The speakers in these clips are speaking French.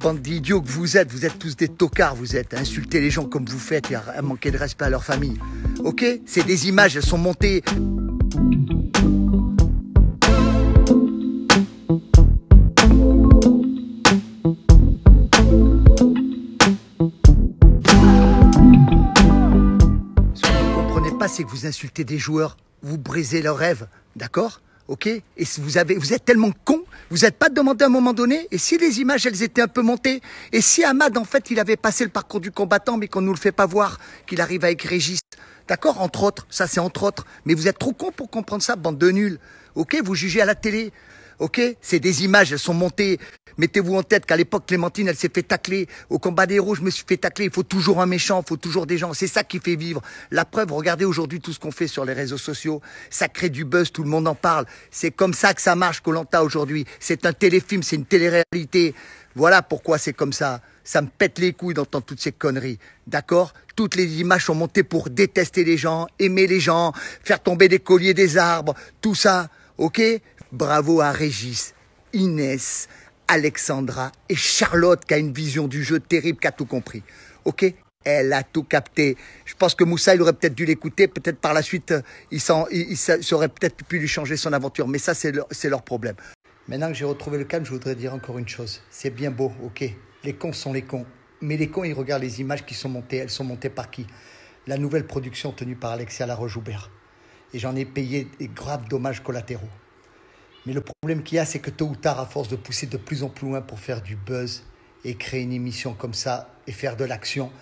bande d'idiots que vous êtes, vous êtes tous des tocards, vous êtes, à insulter les gens comme vous faites et à manquer de respect à leur famille. Ok C'est des images, elles sont montées. Ce que vous ne comprenez pas, c'est que vous insultez des joueurs, vous brisez leurs rêves, d'accord ok Et vous avez, vous êtes tellement con, vous n'êtes pas demandé à un moment donné. Et si les images, elles étaient un peu montées Et si Ahmad, en fait, il avait passé le parcours du combattant, mais qu'on nous le fait pas voir, qu'il arrive avec Régis, d'accord Entre autres, ça c'est entre autres. Mais vous êtes trop con pour comprendre ça, bande de nuls, ok Vous jugez à la télé. Ok C'est des images, elles sont montées. Mettez-vous en tête qu'à l'époque, Clémentine, elle s'est fait tacler. Au combat des rouges, je me suis fait tacler. Il faut toujours un méchant, il faut toujours des gens. C'est ça qui fait vivre. La preuve, regardez aujourd'hui tout ce qu'on fait sur les réseaux sociaux. Ça crée du buzz, tout le monde en parle. C'est comme ça que ça marche, Colanta, aujourd'hui. C'est un téléfilm, c'est une télé-réalité. Voilà pourquoi c'est comme ça. Ça me pète les couilles d'entendre toutes ces conneries. D'accord Toutes les images sont montées pour détester les gens, aimer les gens, faire tomber des colliers des arbres, tout ça. Ok Bravo à Régis, Inès, Alexandra et Charlotte qui a une vision du jeu terrible, qui a tout compris. Ok Elle a tout capté. Je pense que Moussa, il aurait peut-être dû l'écouter. Peut-être par la suite, euh, il, il, aurait peut-être pu lui changer son aventure. Mais ça, c'est leur, problème. Maintenant que j'ai retrouvé le calme, je voudrais dire encore une chose. C'est bien beau, ok Les cons sont les cons. Mais les cons, ils regardent les images qui sont montées. Elles sont montées par qui La nouvelle production tenue par Alexia la joubert Et j'en ai payé des graves dommages collatéraux. Mais le problème qu'il y a, c'est que tôt ou tard, à force de pousser de plus en plus loin pour faire du buzz et créer une émission comme ça et faire de l'action,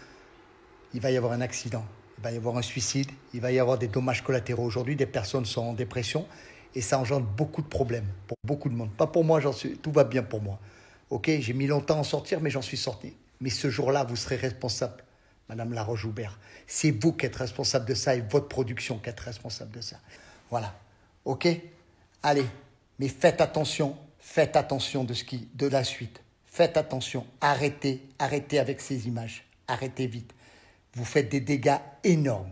il va y avoir un accident, il va y avoir un suicide, il va y avoir des dommages collatéraux. Aujourd'hui, des personnes sont en dépression et ça engendre beaucoup de problèmes pour beaucoup de monde. Pas pour moi, j'en suis, tout va bien pour moi. Ok, j'ai mis longtemps à en sortir, mais j'en suis sorti. Mais ce jour-là, vous serez responsable. Madame laroche houbert C'est vous qui êtes responsable de ça et votre production qui êtes responsable de ça. Voilà. OK Allez, mais faites attention, faites attention de ce qui, de la suite. Faites attention, arrêtez, arrêtez avec ces images, arrêtez vite. Vous faites des dégâts énormes.